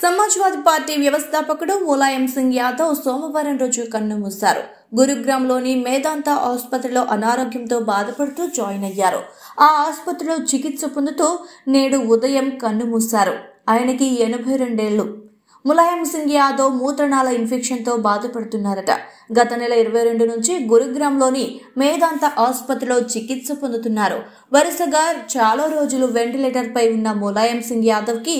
Samajwadi party వ్యవస్థాపకుడు ములాయం సింగ్ యాదవ్ సోమవారం రోజు కన్నుమూశారు గురుగ్రామ్లోని మేధాంత ఆసుపత్రిలో అనారోగ్యంతో బాధపడుతూ జాయిన్ అయ్యారు ఆ ఆసుపత్రిలో చికిత్స పొందుతూ నేడు ఉదయం కన్నుమూశారు ఆయనకి ఎనభై రెండేళ్లు ములాయం సింగ్ యాదవ్ మూత్రనాళ ఇన్ఫెక్షన్తో బాధపడుతున్నారట గత నెల ఇరవై రెండు నుంచి గురుగ్రామ్లోని మేదాంత ఆసుపత్రిలో చికిత్స పొందుతున్నారు వరుసగా చాలా రోజులు వెంటిలేటర్పై ఉన్న ములాయం సింగ్ యాదవ్కి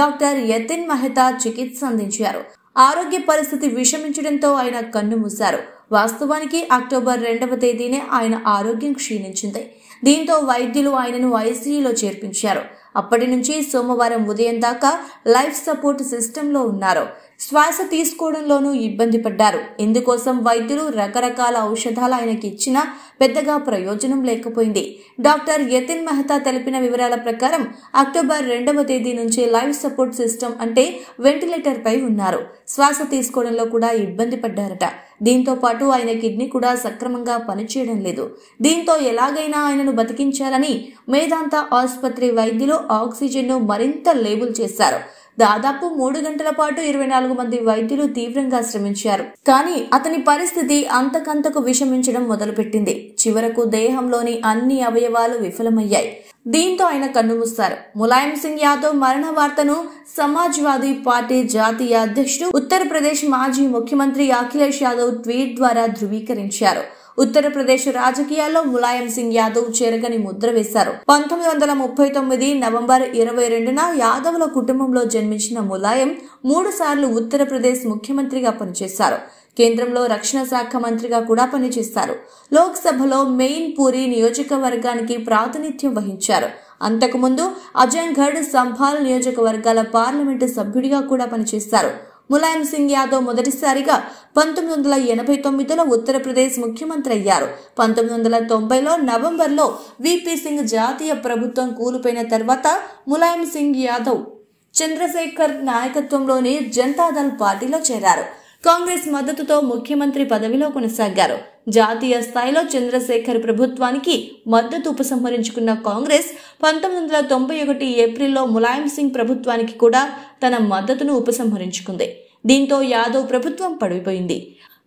డాక్టర్ యతిన్ మెహతా చికిత్స అందించారు ఆరోగ్య పరిస్థితి విషమించడంతో ఆయన కన్ను మూశారు వాస్తవానికి అక్టోబర్ రెండవ తేదీనే ఆయన ఆరోగ్యం క్షీణించింది దీంతో వైద్యులు ఆయనను ఐసీయూలో చేర్పించారు అప్పటి నుంచి సోమవారం ఉదయం దాకా లైఫ్ సపోర్ట్ సిస్టంలో ఉన్నారు శ్వాస తీసుకోవడంలోనూ ఇబ్బంది పడ్డారు ఇందుకోసం వైద్యులు రకరకాల ఔషధాలు ఆయనకి ఇచ్చినా పెద్దగా ప్రయోజనం లేకపోయింది డాక్టర్ యతిన్ మెహతా తెలిపిన వివరాల ప్రకారం అక్టోబర్ రెండవ తేదీ నుంచి లైఫ్ సపోర్ట్ సిస్టమ్ అంటే వెంటిలేటర్పై ఉన్నారు శ్వాస తీసుకోవడంలో కూడా ఇబ్బంది పడ్డారట దీంతో పాటు ఆయన కిడ్నీ కూడా సక్రమంగా పనిచేయడం లేదు దీంతో ఎలాగైనా ఆయనను బతికించాలని మేధాంత ఆసుపత్రి వైద్యులు ఆక్సిజన్ను మరింత లేబుల్ చేశారు దాదాపు మూడు గంటల పాటు ఇరవై నాలుగు మంది వైద్యులు తీవ్రంగా శ్రమించారు కానీ అతని పరిస్థితి అంతకంతకు విషమించడం మొదలుపెట్టింది చివరకు దేహంలోని అన్ని అవయవాలు విఫలమయ్యాయి దీంతో ఆయన కన్నుమూస్తారు ములాయం సింగ్ యాదవ్ మరణ వార్తను సమాజ్వాదీ పార్టీ జాతీయ అధ్యక్షుడు ఉత్తరప్రదేశ్ మాజీ ముఖ్యమంత్రి అఖిలేష్ యాదవ్ ట్వీట్ ద్వారా ధృవీకరించారు ఉత్తరప్రదేశ్ రాజకీయాల్లో ములాయం సింగ్ యాదవ్ చేరగని ముద్ర వేశారు పంతొమ్మిది వందల ముప్పై తొమ్మిది నవంబర్ ఇరవై రెండున యాదవ్ల కుటుంబంలో జన్మించిన ములాయం మూడు సార్లు ఉత్తరప్రదేశ్ ముఖ్యమంత్రిగా పనిచేశారు కేంద్రంలో రక్షణ శాఖ మంత్రిగా కూడా పనిచేస్తారు లోక్సభలో మెయిన్ పూరి నియోజకవర్గానికి ప్రాతినిధ్యం వహించారు అంతకుముందు అజంఘడ్ సంభాల్ నియోజకవర్గాల పార్లమెంటు సభ్యుడిగా కూడా పనిచేస్తారు ములాయం సింగ్ యాదవ్ మొదటిసారిగా పంతొమ్మిది వందల ఎనభై తొమ్మిదిలో ఉత్తరప్రదేశ్ ముఖ్యమంత్రి అయ్యారు పంతొమ్మిది వందల తొంభైలో నవంబర్లో విపి సింగ్ జాతీయ ప్రభుత్వం కూలిపోయిన తర్వాత ములాయం సింగ్ యాదవ్ చంద్రశేఖర్ నాయకత్వంలోని జనతాదళ్ పార్టీలో చేరారు కాంగ్రెస్ మద్దతుతో ముఖ్యమంత్రి పదవిలో కొనసాగారు జాతీయ స్థాయిలో చంద్రశేఖర్ ప్రభుత్వానికి మద్దతు ఉపసంహరించుకున్న కాంగ్రెస్ పంతొమ్మిది వందల తొంభై ఒకటి ఏప్రిల్లో ములాయం సింగ్ ప్రభుత్వానికి కూడా తన మద్దతును ఉపసంహరించుకుంది దీంతో యాదవ్ ప్రభుత్వం పడిపోయింది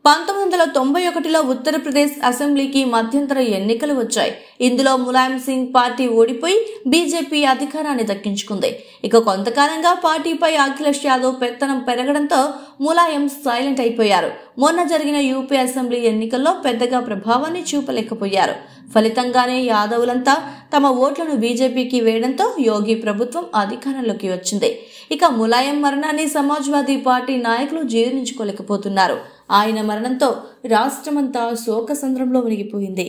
పంతొమ్మిది వందల తొంభై ఒకటిలో ఉత్తరప్రదేశ్ అసెంబ్లీకి మధ్యంతర ఎన్నికలు వచ్చాయి ఇందులో ములాయం సింగ్ పార్టీ ఓడిపోయి బీజేపీ అధికారాన్ని దక్కించుకుంది ఇక కొంతకాలంగా పార్టీపై అఖిలేష్ యాదవ్ పెత్తనం పెరగడంతో ములాయం సైలెంట్ అయిపోయారు మొన్న జరిగిన యూపీ అసెంబ్లీ ఎన్నికల్లో పెద్దగా ప్రభావాన్ని చూపలేకపోయారు ఫలితంగానే యాదవులంతా తమ ఓట్లను బీజేపీకి వేయడంతో యోగి ప్రభుత్వం అధికారంలోకి వచ్చింది ఇక ములాయం మరణాన్ని సమాజ్వాదీ పార్టీ నాయకులు జీర్ణించుకోలేకపోతున్నారు ఆయన మరణంతో రాష్ట్రమంతా శోకసంద్రంలో మునిగిపోయింది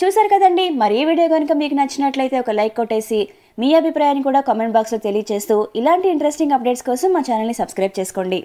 చూశారు కదండి మరీ వీడియో కనుక మీకు నచ్చినట్లయితే ఒక లైక్ కొట్టేసి మీ అభిప్రాయాన్ని కూడా కామెంట్ బాక్స్లో తెలియజేస్తూ ఇలాంటి ఇంట్రెస్టింగ్ అప్డేట్స్ కోసం మా ఛానల్ని సబ్స్క్రైబ్ చేసుకోండి